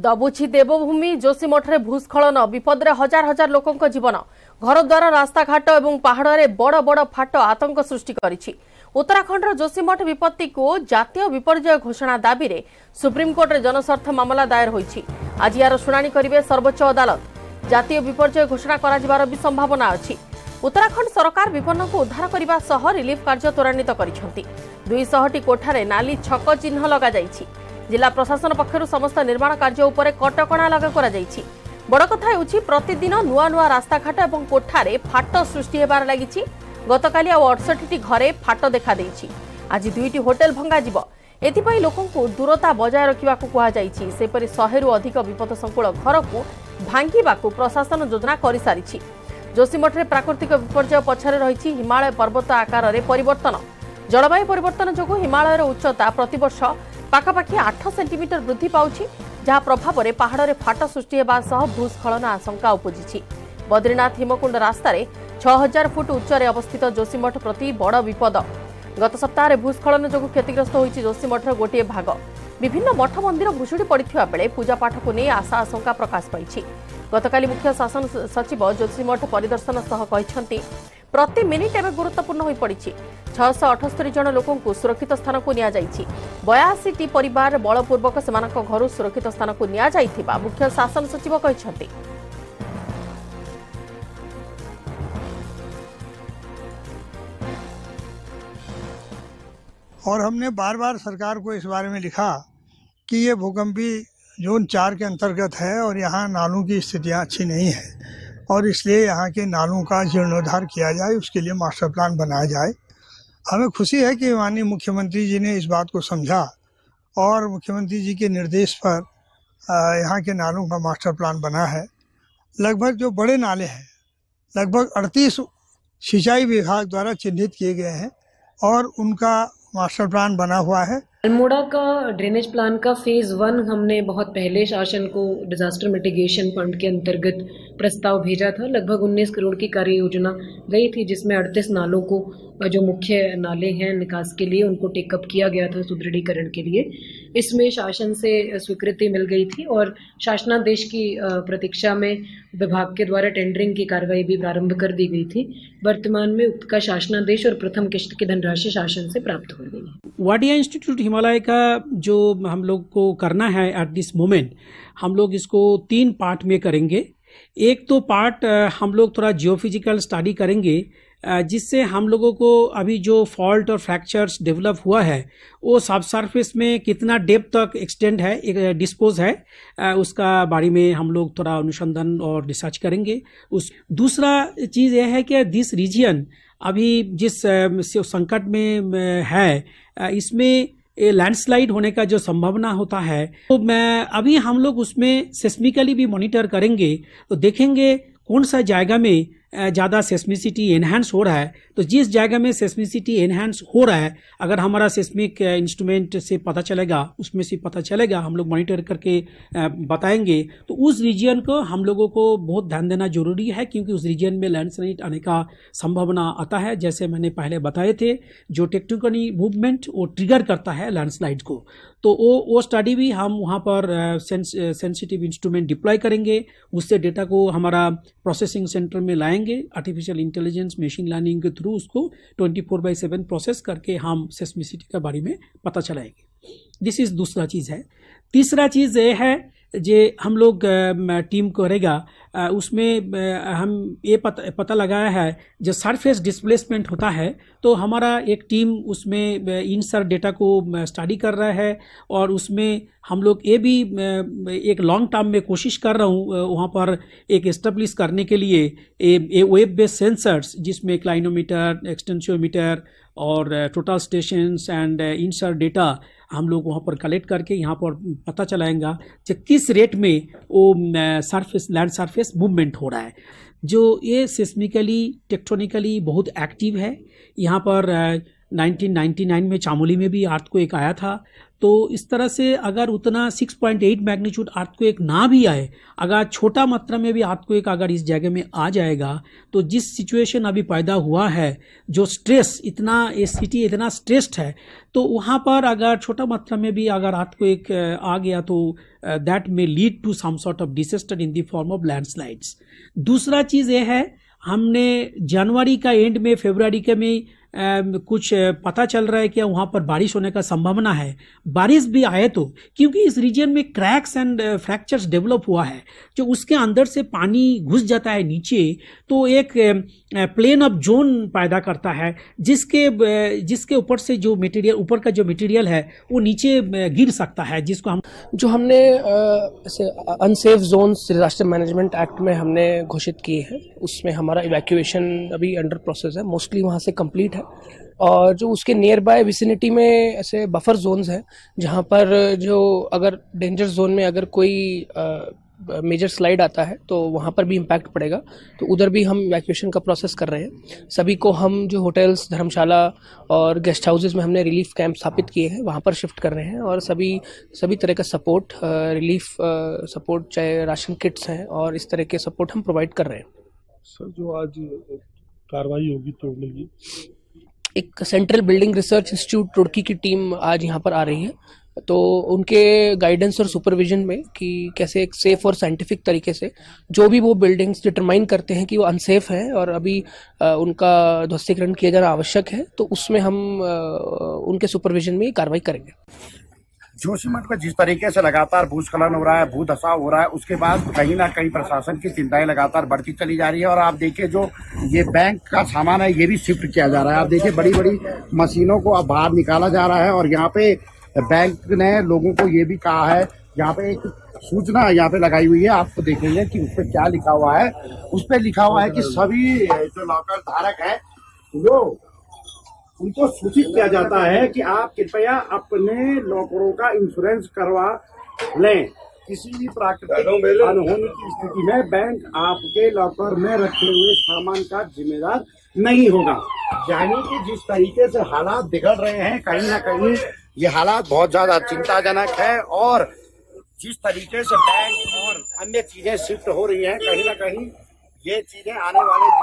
ଦବୁଛି ଦେବଭୂମି ଯୋଶୀମଠରେ ଭୂସ୍ଖଳନ ବିପଦରେ ହଜାର ହଜାର ଲୋକଙ୍କ ଜୀବନ ଘରଦ୍ୱାର ରାସ୍ତାଘାଟ ଏବଂ ପାହାଡ଼ରେ ବଡ଼ ବଡ଼ ଫାଟ ଆତଙ୍କ ସୃଷ୍ଟି କରିଛି ଉତ୍ତରାଖଣ୍ଡର ଯୋଶୀମଠ ବିପତ୍ତିକୁ ଜାତୀୟ ବିପର୍ଯ୍ୟୟ ଘୋଷଣା ଦାବିରେ ସୁପ୍ରିମକୋର୍ଟରେ ଜନସ୍ୱାର୍ଥ ମାମଲା ଦାୟର ହୋଇଛି ଆଜି ଏହାର ଶୁଣାଣି କରିବେ ସର୍ବୋଚ୍ଚ ଅଦାଲତ ଜାତୀୟ ବିପର୍ଯ୍ୟୟ ଘୋଷଣା କରାଯିବାର ବି ସମ୍ଭାବନା ଅଛି ଉତ୍ତରାଖଣ୍ଡ ସରକାର ବିପନ୍ନକୁ ଉଦ୍ଧାର କରିବା ସହ ରିଲିଫ୍ କାର୍ଯ୍ୟ ତ୍ୱରାନ୍ୱିତ କରିଛନ୍ତି ଦୁଇଶହଟି କୋଠାରେ ନାଲି ଛକ ଚିହ୍ନ ଲଗାଯାଇଛି জেলা প্রশাসন পক্ষ সমস্ত নির্মাণ কার্য উপরে কটকা লাগু করা বড় কথা হচ্ছে প্রতদিন নূয়া নূয়া রাস্তাঘাট এবং কোঠারে ফাট সৃষ্টি হবার লাগিছে গতকাল আটষঠিটি ঘরে ফাট দেখা দিয়েছে আজ দুইটি হোটেল ভঙ্গাযিব এথিপাই লোকଙ୍କୁ দূরতা বজায় রাখা কুহযাইছি সেপরি শহেরু অধিক বিপদসংকুল ঘরকু ভাঙ্গিবাকু প্রশাসন যোজনা করে সারিছি যোশীমঠে প্রাকৃতিক বিপর্যয় পছরে রয়েছে হিমালয় পর্বত আকারে পরিবর্তন জলবায়ু পরিবর্তন যোগ হিমালয়ের উচ্চতা প্রতবর্ষ ପାଖାପାଖି ଆଠ ସେଣ୍ଟିମିଟର ବୃଦ୍ଧି ପାଉଛି ଯାହା ପ୍ରଭାବରେ ପାହାଡ଼ରେ ଫାଟ ସୃଷ୍ଟି ହେବା ସହ ଭୂସ୍ଖଳନ ଆଶଙ୍କା ଉପୁଜିଛି ବଦ୍ରୀନାଥ ହିମକୁଣ୍ଡ ରାସ୍ତାରେ ଛଅ ହଜାର ଫୁଟ ଉଚ୍ଚରେ ଅବସ୍ଥିତ ଯୋଶୀମଠ ପ୍ରତି ବଡ଼ ବିପଦ ଗତ ସପ୍ତାହରେ ଭୂସ୍ଖଳନ ଯୋଗୁଁ କ୍ଷତିଗ୍ରସ୍ତ ହୋଇଛି ଯୋଶୀମଠର ଗୋଟିଏ ଭାଗ ବିଭିନ୍ନ ମଠ ମନ୍ଦିର ଭୁଷୁଡ଼ି ପଡ଼ିଥିବା ବେଳେ ପୂଜାପାଠକୁ ନେଇ ଆଶା ଆଶଙ୍କା ପ୍ରକାଶ ପାଇଛି ଗତକାଲି ମୁଖ୍ୟ ଶାସନ ସଚିବ ଯୋଶୀମଠ ପରିଦର୍ଶନ ସହ କହିଛନ୍ତି प्रति मिनिट एवं गुरुत्वपूर्ण हो पड़ी छःश अठस्तरी जन लोक सुरक्षित स्थान को नि बयाशी पर बलपूर्वक से घर सुरक्षित स्थान को नि मुख्य शासन सचिव कहते और हमने बार बार सरकार को इस बारे में लिखा कि ये भूकंपी जोन चार के अंतर्गत है और यहाँ नालों की स्थितियाँ अच्छी नहीं है और इसलिए यहाँ के नालों का जीर्णोद्धार किया जाए उसके लिए मास्टर प्लान बनाया जाए हमें खुशी है कि माननीय मुख्यमंत्री जी ने इस बात को समझा और मुख्यमंत्री जी के निर्देश पर यहाँ के नालों का मास्टर प्लान बना है लगभग जो बड़े नाले हैं लगभग 38 सिंचाई विभाग द्वारा चिन्हित किए गए हैं और उनका मास्टर प्लान बना हुआ है अल्मोड़ा का ड्रेनेज प्लान का फेज़ वन हमने बहुत पहले शासन को डिज़ास्टर मिटिगेशन फंड के अंतर्गत प्रस्ताव भेजा था लगभग 19 करोड़ की कार्य योजना गई थी जिसमें 38 नालों को जो मुख्य नाले हैं निकास के लिए उनको टेकअप किया गया था सुदृढ़ीकरण के लिए इसमें शासन से स्वीकृति मिल गई थी और शासनादेश की प्रतीक्षा में विभाग के द्वारा टेंडरिंग की कार्रवाई भी प्रारंभ कर दी गई थी वर्तमान में उक्त का शासनादेश और प्रथम किश्त की धनराशि शासन से प्राप्त हो गई है वाडिया इंस्टीट्यूट हिमालय का जो हम लोग को करना है एट दिस मोमेंट हम लोग इसको तीन पार्ट में करेंगे एक तो पार्ट हम लोग थोड़ा जियोफिजिकल स्टडी करेंगे जिससे हम लोगों को अभी जो फॉल्ट और फ्रैक्चर्स डेवलप हुआ है वो सब सरफेस में कितना डेप तक एक्सटेंड है डिस्पोज है उसका बारे में हम लोग थोड़ा अनुसंधान और रिसर्च करेंगे उस दूसरा चीज़ यह है कि दिस रीजियन अभी जिस संकट में है इसमें ये लैंडस्लाइड होने का जो संभावना होता है तो मैं अभी हम लोग उसमें सेस्मिकली भी मॉनिटर करेंगे तो देखेंगे कौन सा जायगा में ज़्यादा सेस्मिसिटी एनहेंस हो रहा है तो जिस जगह में सेस्मिसिटी एनहेंस हो रहा है अगर हमारा सेस्मिक इंस्ट्रूमेंट से पता चलेगा उसमें से पता चलेगा हम लोग मॉनिटर करके बताएंगे तो उस रीजन को हम लोगों को बहुत ध्यान देना जरूरी है क्योंकि उस रीजन में लैंडस्लाइड आने का संभावना आता है जैसे मैंने पहले बताए थे जो टेक्टोकनी मूवमेंट वो ट्रिगर करता है लैंडस्लाइड को तो वो वो स्टडी भी हम वहाँ पर सेंसिटिव इंस्ट्रूमेंट डिप्लॉय करेंगे उससे डेटा को हमारा प्रोसेसिंग सेंटर में लाएंगे जाएंगे आर्टिफिशियल इंटेलिजेंस मशीन लर्निंग के थ्रू उसको 24 बाई सेवन प्रोसेस करके हम सेस्मिसिटी के बारे में पता चलाएंगे दिस इज़ दूसरा चीज़ है तीसरा चीज़ ये है जे हम लोग टीम करेगा उसमें हम ये पता पता लगाया है जो सरफेस डिस्प्लेसमेंट होता है तो हमारा एक टीम उसमें इन सर डेटा को स्टडी कर रहा है और उसमें हम लोग ये भी एक लॉन्ग टर्म में कोशिश कर रहा हूँ वहाँ पर एक इस्टब्लिश करने के लिए ए वेब बेस्ड सेंसर्स जिसमें क्लाइनोमीटर एक्सटेंशियोमीटर और total stations and SAR data हम लोग वहाँ पर कलेक्ट करके यहाँ पर पता चलाएंगा कि किस रेट में वो सरफेस लैंड सरफेस मूवमेंट हो रहा है जो ये सिस्मिकली टेक्टोनिकली बहुत एक्टिव है यहाँ पर 1999 में चामोली में भी को एक आया था तो इस तरह से अगर उतना 6.8 को एक ना भी आए अगर छोटा मात्रा में भी को एक अगर इस जगह में आ जाएगा तो जिस सिचुएशन अभी पैदा हुआ है जो स्ट्रेस इतना ये सिटी इतना स्ट्रेस्ड है तो वहाँ पर अगर छोटा मात्रा में भी अगर को एक आ गया तो that may lead to some sort of disaster in the form of landslides दूसरा चीज़ ये है हमने जनवरी का एंड में फेबररी के में कुछ पता चल रहा है कि वहाँ पर बारिश होने का संभावना है बारिश भी आए तो क्योंकि इस रीजन में क्रैक्स एंड फ्रैक्चर्स डेवलप हुआ है जो उसके अंदर से पानी घुस जाता है नीचे तो एक प्लेन ऑफ जोन पैदा करता है जिसके जिसके ऊपर से जो मटेरियल ऊपर का जो मटेरियल है वो नीचे गिर सकता है जिसको हम जो हमने unsafe zone disaster management act में हमने घोषित किए हैं उसमें हमारा इवैक्यूएशन अभी अंडर प्रोसेस है मोस्टली वहाँ से कंप्लीट है है और जो उसके नियर बाय विसिनिटी में ऐसे बफर जोन्स हैं जहाँ पर जो अगर डेंजर जोन में अगर कोई मेजर स्लाइड आता है तो वहाँ पर भी इम्पैक्ट पड़ेगा तो उधर भी हम इवैक्यूएशन का प्रोसेस कर रहे हैं सभी को हम जो होटल्स धर्मशाला और गेस्ट हाउसेज में हमने रिलीफ कैंप स्थापित किए हैं वहाँ पर शिफ्ट कर रहे हैं और सभी सभी तरह का सपोर्ट रिलीफ सपोर्ट चाहे राशन किट्स हैं और इस तरह के सपोर्ट हम प्रोवाइड कर रहे हैं सर जो आज कार्रवाई होगी तोड़ने की एक central building research institute Roorkee की टीम आज यहाँ पर आ रही है तो उनके गाइडेंस और सुपरविजन में कि कैसे एक सेफ़ और साइंटिफिक तरीके से जो भी वो बिल्डिंग्स डिटरमाइन करते हैं कि वो अनसेफ हैं और अभी उनका ध्वस्तीकरण किया जाना आवश्यक है तो उसमें हम उनके सुपरविजन में कार्रवाई करेंगे जोशीमठ में जिस तरीके से लगातार भूस्खलन हो रहा है भू हो रहा है उसके बाद कहीं ना कहीं प्रशासन की चिंताएं लगातार बढ़ती चली जा रही है और आप देखिए जो ये बैंक का सामान है ये भी शिफ्ट किया जा रहा है आप देखिए बड़ी बड़ी मशीनों को अब बाहर निकाला जा रहा है और यहाँ पे बैंक ने लोगों को ये भी कहा है यहाँ पे एक सूचना यहाँ पे लगाई हुई है आपको देखेंगे कि उस पर क्या लिखा हुआ है उस पर लिखा हुआ है कि सभी जो लॉकर धारक है वो उनको सूचित किया जाता है कि आप कृपया अपने नौकरों का इंश्योरेंस करवा लें किसी भी प्राकृतिक अनहोनी की स्थिति में बैंक आपके लॉकर में रखे हुए सामान का जिम्मेदार नहीं होगा यानी कि जिस तरीके से हालात बिगड़ रहे हैं कहीं ना कहीं ये हालात बहुत ज्यादा चिंताजनक है और जिस तरीके से बैंक और अन्य चीजें शिफ्ट हो रही हैं कहीं ना कहीं ये चीजें आने वाले